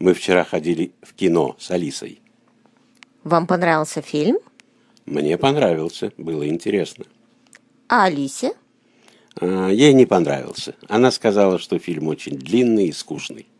Мы вчера ходили в кино с Алисой. Вам понравился фильм? Мне понравился, было интересно. А Алисе? А, ей не понравился. Она сказала, что фильм очень длинный и скучный.